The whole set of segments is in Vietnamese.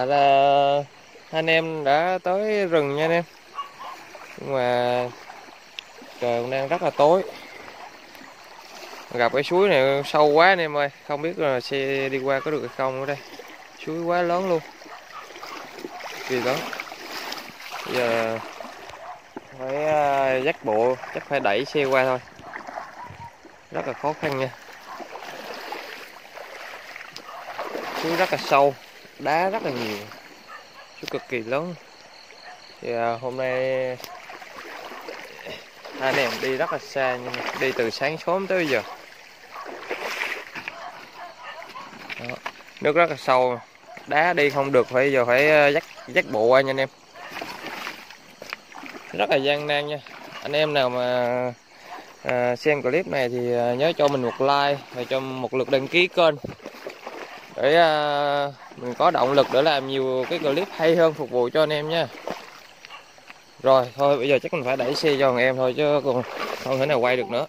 tại là anh em đã tới rừng nha anh em nhưng mà trời cũng đang rất là tối gặp cái suối này sâu quá anh em ơi không biết là xe đi qua có được hay không ở đây suối quá lớn luôn kỳ lắm giờ phải à, dắt bộ chắc phải đẩy xe qua thôi rất là khó khăn nha suối rất là sâu đá rất là nhiều chú cực kỳ lớn thì à, hôm nay anh em đi rất là xa nhưng mà đi từ sáng sớm tới giờ Đó. nước rất là sâu đá đi không được phải giờ phải à, dắt dắt bộ qua nha anh em rất là gian nan nha anh em nào mà à, xem clip này thì à, nhớ cho mình một like và cho một lượt đăng ký kênh để à, mình có động lực để làm nhiều cái clip hay hơn phục vụ cho anh em nha rồi thôi bây giờ chắc mình phải đẩy xe cho thằng em thôi chứ còn không thể nào quay được nữa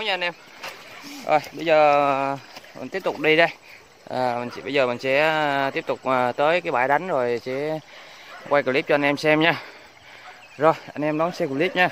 lúa nha anh em rồi bây giờ mình tiếp tục đi đây à, mình chỉ, bây giờ mình sẽ à, tiếp tục à, tới cái bãi đánh rồi sẽ quay clip cho anh em xem nha rồi anh em đón xem clip nha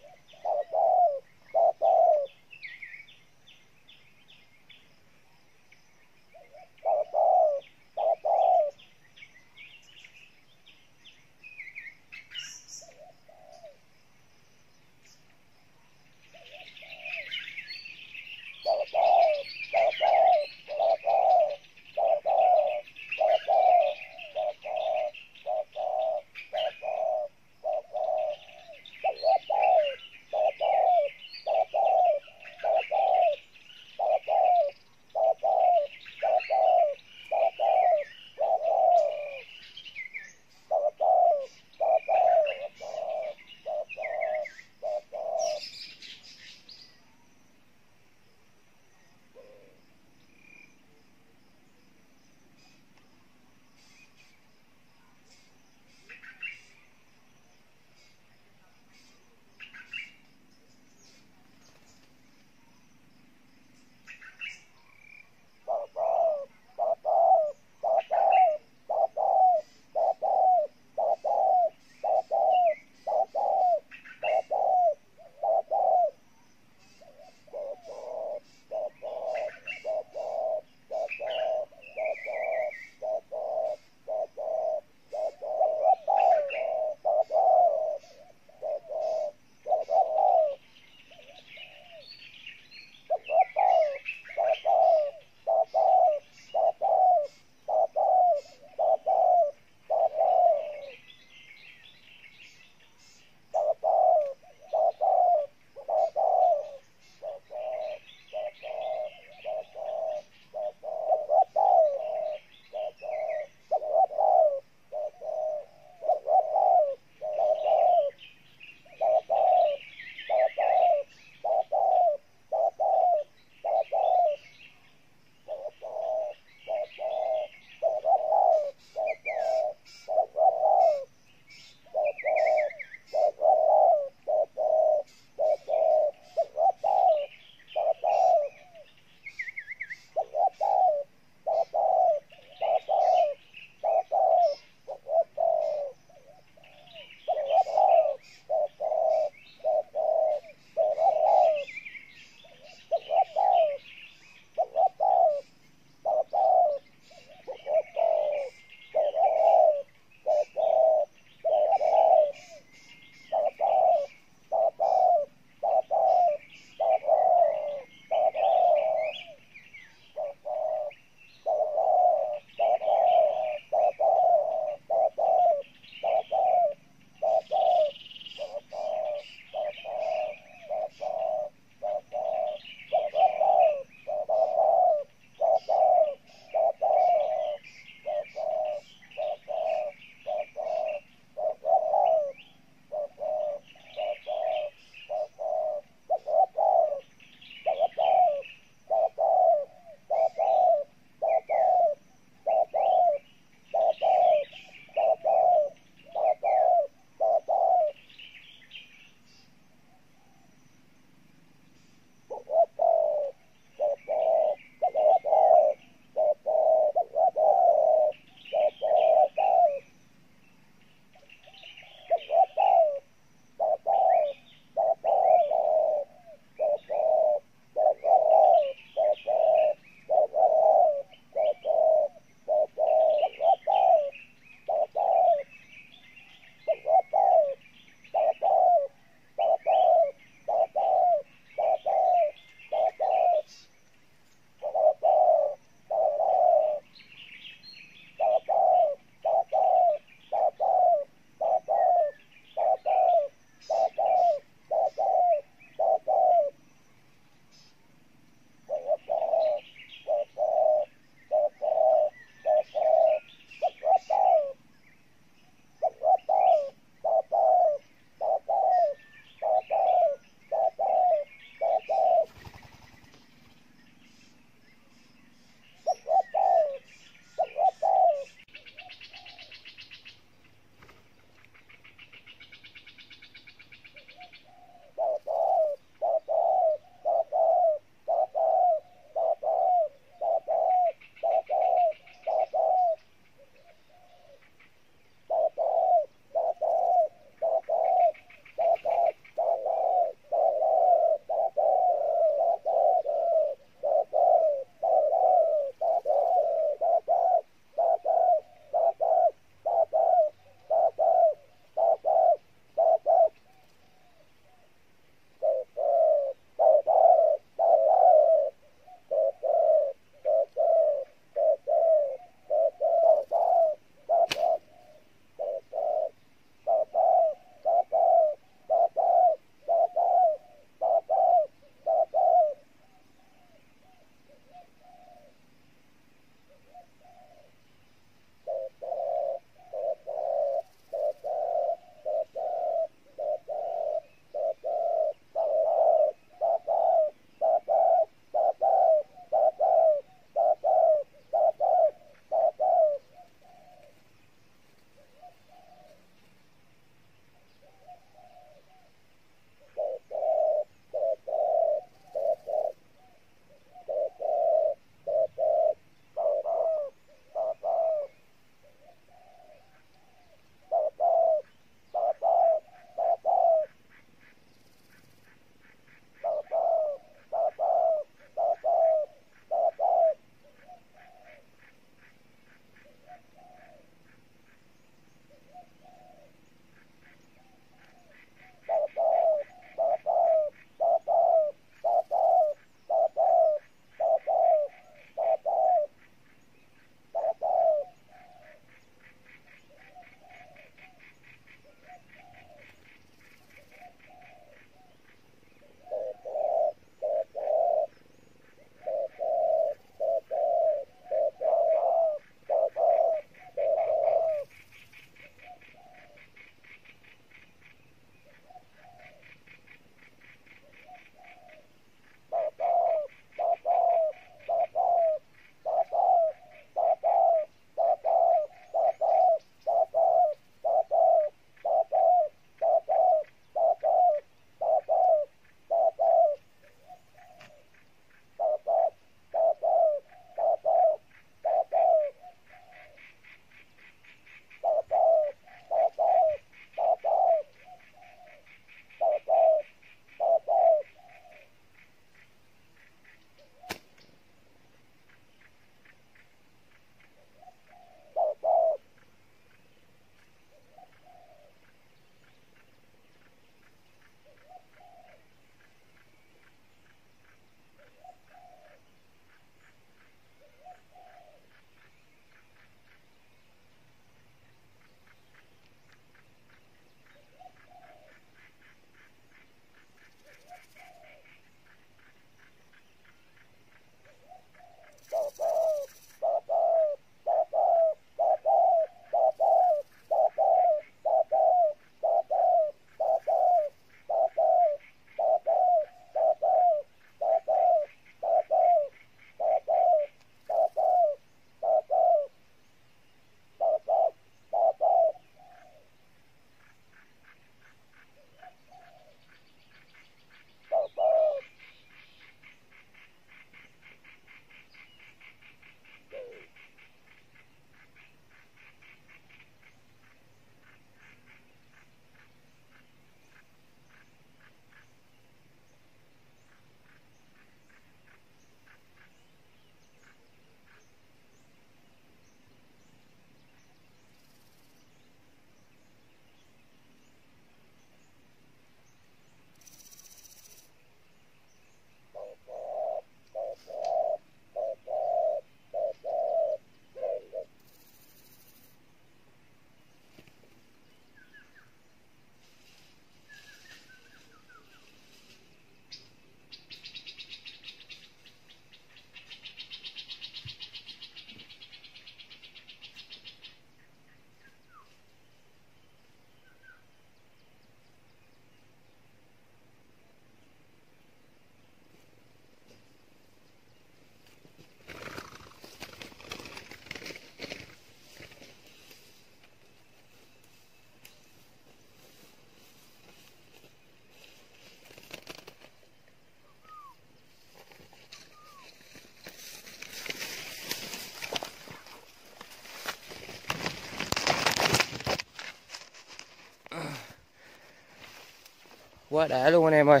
quá đã luôn anh em ơi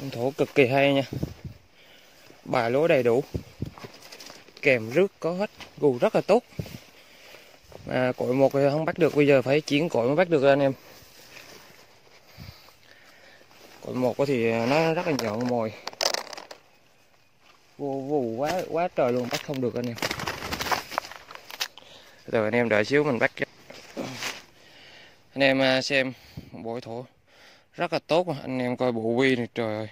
con thổ cực kỳ hay nha bài lúa đầy đủ kèm rước có hết gù rất là tốt mà cội một thì không bắt được bây giờ phải chuyển cội mới bắt được anh em cội một thì nó rất là nhọn mồi vô vù quá quá trời luôn bắt không được anh em rồi anh em đợi xíu mình bắt anh em à, xem một thổ rất là tốt anh em coi bộ quy này trời ơi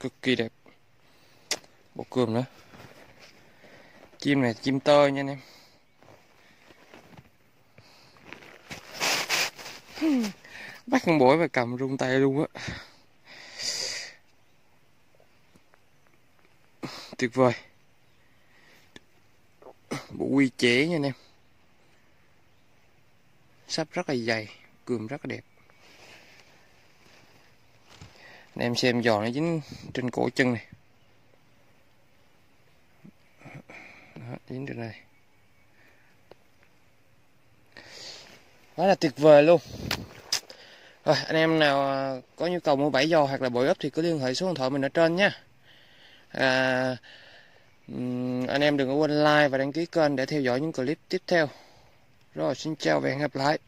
cực kỳ đẹp bộ cườm nữa chim này chim tơ nha anh em bắt con bổi và cầm rung tay luôn á tuyệt vời bộ quy chế nha anh em sắp rất là dày cườm rất là đẹp anh em xem giò nó dính trên cổ chân này Đó, dính trên này quá là tuyệt vời luôn rồi anh em nào à, có nhu cầu mua bảy giò hoặc là bội ấp thì cứ liên hệ số điện thoại mình ở trên nhé à, anh em đừng quên like và đăng ký kênh để theo dõi những clip tiếp theo rồi xin chào và hẹn gặp lại